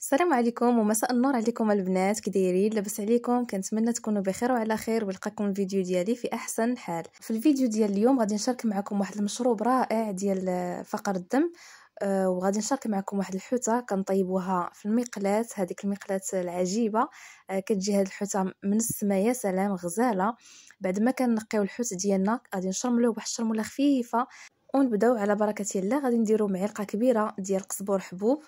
السلام عليكم ومساء النور عليكم البنات كي دايرين لاباس عليكم كنتمنى تكونوا بخير وعلى خير ولقاكم الفيديو ديالي في احسن حال في الفيديو ديال اليوم غادي نشارك معكم واحد المشروب رائع ديال فقر الدم آه، وغادي نشارك معكم واحد الحوته كنطيبوها في المقلاه هذيك المقلاه العجيبه آه، كتجي هاد الحوته من السما يا سلام غزاله بعد ما كنقيو الحوت ديالنا غادي نشرملوه بواحد الشرموله خفيفه ونبداو على بركه الله غادي نديرو معلقه كبيره ديال قزبور حبوب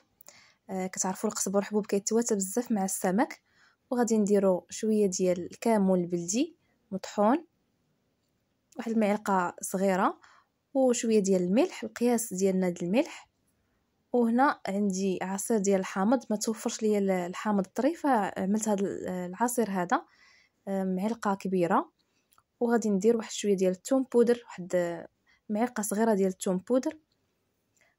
آه، كتعرفوا القزبر حبوب كيتواتى بزاف مع السمك وغادي نديرو شويه ديال الكامون البلدي مطحون واحد المعلقه صغيره وشويه ديال الملح القياس ديالنا ديال الملح وهنا عندي عصير ديال الحامض ما توفرش ليا الحامض الطري فعملت هذا العصير هذا آه، معلقه كبيره وغادي ندير واحد شويه ديال الثوم بودر واحد معلقه صغيره ديال الثوم بودر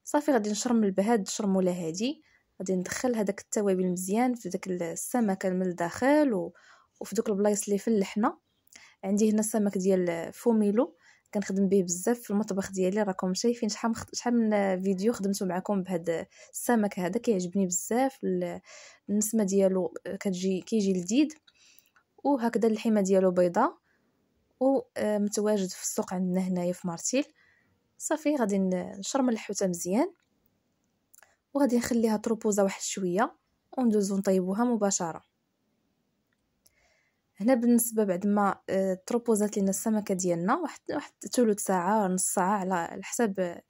صافي غادي نشرم البهاد شرموله هادي غادي ندخل هذاك التوابل مزيان في داك السمكه من الداخل و... وفي دوك البلايص اللي فلحنا عندي هنا السمك ديال فوميلو كنخدم به بزاف في المطبخ ديالي راكم شايفين شحال مخ... شحال من فيديو خدمته معكم بهذا السمك هذا كيعجبني بزاف النسمه ديالو آه، كتجي كيجي لذيذ وهكذا اللحيمه ديالو بيضاء ومتواجد آه، في السوق عندنا هنايا في مارتيل صافي غادي نشرمل الحوته مزيان وغادي نخليها طروبوزا واحد شويه وندوزو نطيبوها مباشره هنا بالنسبه بعد ما طروبوزات آه، لينا السمكه ديالنا واحد واحد ثلث ساعه نص ساعه على حساب آه،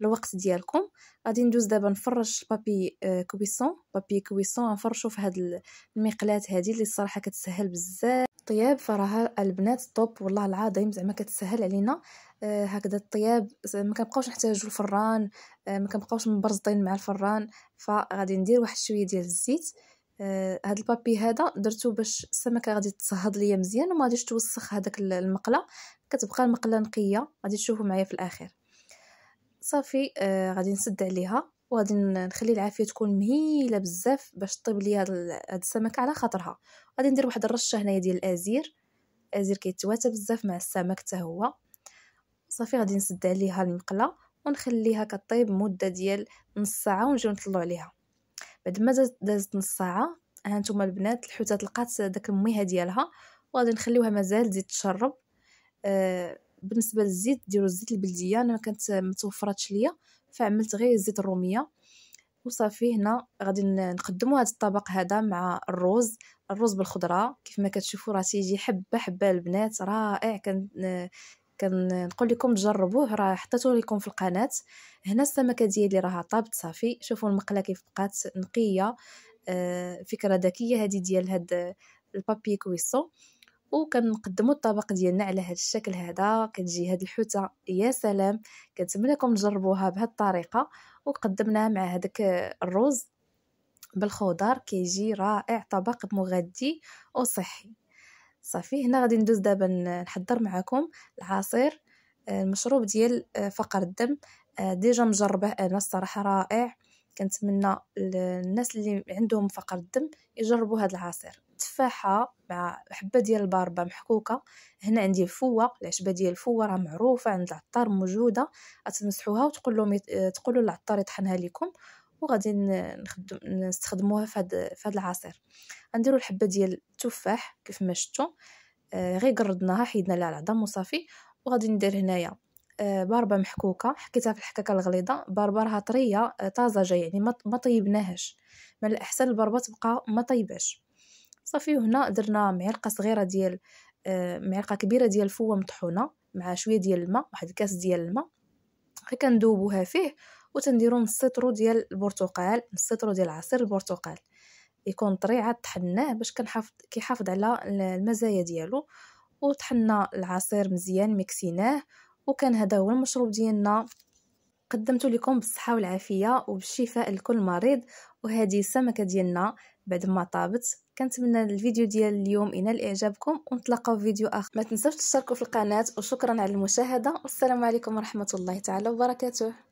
الوقت ديالكم غادي ندوز دابا نفرش بابي آه، كويسون بابي كويسون نفرشو في هاد المقلات هادي اللي الصراحه كتسهل بزاف الطياب فراها البنات طوب والله العظيم زعما كتسهل علينا آه، هكذا الطياب ما كنبقاوش نحتاجو الفران آه، ما كنبقاوش مبرزطين مع الفران فغادي ندير واحد شويه ديال الزيت آه، هاد البابي هذا درتو باش السمكه غادي تصهد ليا مزيان وما غاديش توسخ هذاك المقله كتبقى المقله نقيه غادي تشوفوا معايا في الاخر صافي غادي نسد عليها وغادي نخلي العافيه تكون مهيله بزاف باش طيب لي هاد السمكه على خاطرها غادي ندير واحد الرشه هنايا ديال الازير الازير كيتواتى بزاف مع السمك حتى هو صافي غادي نسد عليها المقله ونخليها كطيب مده ديال نص ساعه ونجيو نطلعو عليها بعد ما دازت نص ساعه ها نتوما البنات الحوته لقات داك الميه ديالها وغادي نخليوها مازال تزيد تشرب أه بالنسبه للزيت ديروا الزيت البلديه انا ما كانت متوفراتش ليا فعملت غير الزيت الروميه وصافي هنا غادي نقدموا هذا الطبق هذا مع الرز الرز بالخضره كيف ما كتشوفوا راه تيجي حبه حبه البنات رائع كان كنقول لكم تجربوه راه حطيته لكم في القناه هنا السمكه ديالي راه طابت صافي شوفوا المقله كيف بقات نقيه آه، فكره ذكيه هذه ديال هاد البابي كويسو وكنقدموا الطبق ديالنا على هذا الشكل هذا كتجي هاد الحوته يا سلام كنتمنىكم تجربوها بهذه الطريقه وقدمناها مع هذاك الرز بالخضر كيجي رائع طبق مغذي وصحي صافي هنا غادي ندوز دابا نحضر معكم العصير آه، المشروب ديال آه، فقر الدم آه، ديجا مجربه انا الصراحه رائع كنتمنى الناس اللي عندهم فقر الدم يجربوا هذا العصير تفاحه مع حبه ديال الباربه محكوكه هنا عندي الفوه العشبه ديال الفوه راه معروفه عند العطار موجوده تمسحوها وتقولوا ميت... تقولوا للعطار يطحنها لكم وغادي نخدم نستخدموها في هاد في هاد العصير غنديروا الحبه ديال التفاح كيف ما شفتوا آه غير قردناها حيدنا لها العظم وصافي وغادي ندير هنايا آه باربه محكوكه حكيتها في الحكاكه الغليظه راها طريه آه طازجه يعني ما طيبناهاش من الاحسن الباربا تبقى ما طيباش صافي وهنا درنا معلقه صغيره ديال آه، معلقه كبيره ديال الفوه مطحونه مع شويه ديال الماء واحد الكاس ديال الماء كندوبوها فيه وتنديروا نص سطرو ديال البرتقال نص سطرو ديال عصير البرتقال يكون طري عاد طحناه باش كنحافظ كيحافظ على المزايا ديالو وطحنا العصير مزيان مكسيناه وكان هذا هو المشروب ديالنا قدمت لكم بالصحه والعافيه وبالشفاء لكل مريض وهذه السمكه ديالنا بعد ما طابت كنتمنى الفيديو ديال اليوم ينال اعجابكم ونتلاقاو في فيديو اخر ما تنساوش تشتركوا في القناه وشكرا على المشاهده والسلام عليكم ورحمه الله تعالى وبركاته